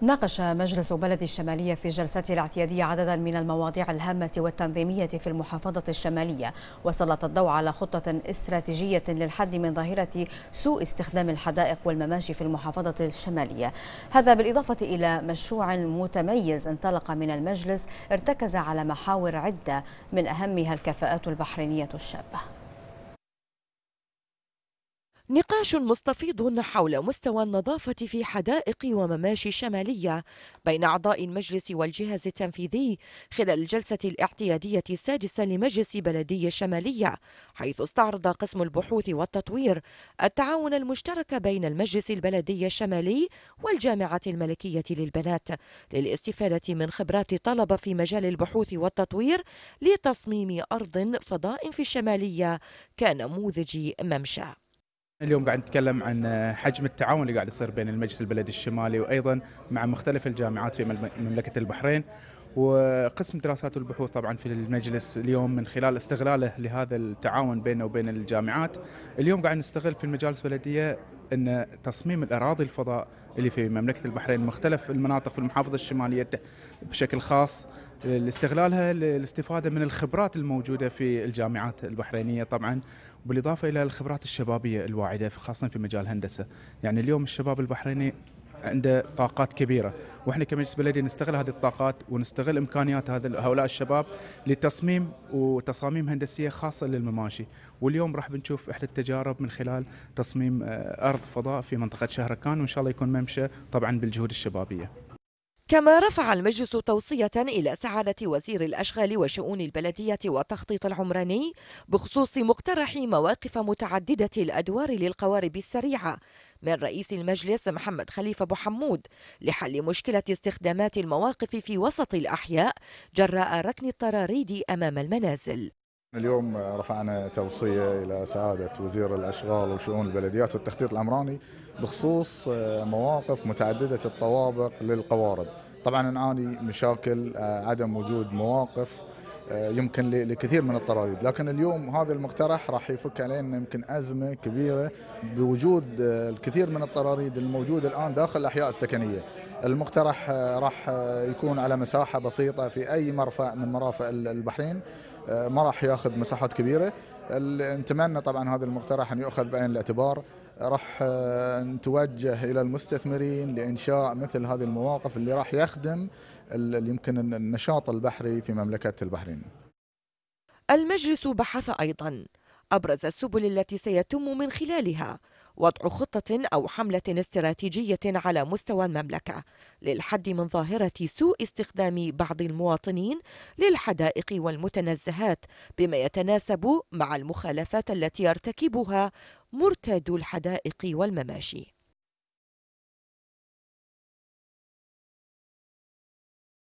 ناقش مجلس بلد الشمالية في جلسته الاعتيادية عددا من المواضيع الهامة والتنظيمية في المحافظة الشمالية وسلط الضوء على خطة استراتيجية للحد من ظاهرة سوء استخدام الحدائق والمماشي في المحافظة الشمالية هذا بالإضافة إلى مشروع متميز انطلق من المجلس ارتكز على محاور عدة من أهمها الكفاءات البحرينية الشابة نقاش مستفيض حول مستوى النظافة في حدائق ومماشي شمالية بين أعضاء المجلس والجهاز التنفيذي خلال الجلسة الاعتيادية السادسة لمجلس بلدية الشمالية حيث استعرض قسم البحوث والتطوير التعاون المشترك بين المجلس البلدي الشمالي والجامعة الملكية للبنات للاستفادة من خبرات طلبة في مجال البحوث والتطوير لتصميم أرض فضاء في الشمالية كنموذج ممشى اليوم قاعد نتكلم عن آه، حجم التعاون اللي قاعد يصير بين المجلس البلدي الشمالي وايضا مع مختلف الجامعات في مملكه البحرين وقسم الدراسات والبحوث طبعا في المجلس اليوم من خلال استغلاله لهذا التعاون بينه وبين الجامعات اليوم قاعد نستغل في المجالس البلديه ان تصميم الاراضي الفضاء اللي في مملكه البحرين مختلف المناطق في المحافظه الشماليه بشكل خاص لاستغلالها للاستفاده من الخبرات الموجوده في الجامعات البحرينيه طبعا بالاضافه الى الخبرات الشبابيه الواعده خاصه في مجال الهندسه، يعني اليوم الشباب البحريني عنده طاقات كبيره واحنا كمجلس بلدي نستغل هذه الطاقات ونستغل امكانيات هذا هؤلاء الشباب لتصميم وتصاميم هندسيه خاصه للمماشي واليوم راح بنشوف احدى التجارب من خلال تصميم آه، ارض فضاء في منطقه شهركان وان شاء الله يكون ممشى طبعا بالجهود الشبابيه كما رفع المجلس توصية إلى سعادة وزير الأشغال وشؤون البلدية والتخطيط العمراني بخصوص مقترح مواقف متعددة الأدوار للقوارب السريعة من رئيس المجلس محمد خليفة أبو حمود لحل مشكلة استخدامات المواقف في وسط الأحياء جراء ركن الطراريد أمام المنازل اليوم رفعنا توصية إلى سعادة وزير الأشغال وشؤون البلديات والتخطيط العمراني بخصوص آه، مواقف متعددة الطوابق للقوارب طبعا نعاني مشاكل آه، عدم وجود مواقف آه، يمكن لكثير من الطراريد لكن اليوم هذا المقترح راح يفك علينا يمكن أزمة كبيرة بوجود الكثير من الطراريد الموجودة الآن داخل الأحياء السكنية المقترح راح يكون على مساحة بسيطة في أي مرفأ من مرافق البحرين ما راح ياخذ مساحات كبيره نتمنى طبعا هذا المقترح ان يؤخذ بعين الاعتبار راح آه، نتوجه الى المستثمرين لانشاء مثل هذه المواقف اللي راح يخدم اللي يمكن النشاط البحري في مملكه البحرين. المجلس بحث ايضا ابرز السبل التي سيتم من خلالها وضع خطة أو حملة استراتيجية على مستوى المملكة للحد من ظاهرة سوء استخدام بعض المواطنين للحدائق والمتنزهات بما يتناسب مع المخالفات التي يرتكبها مرتادو الحدائق والمماشي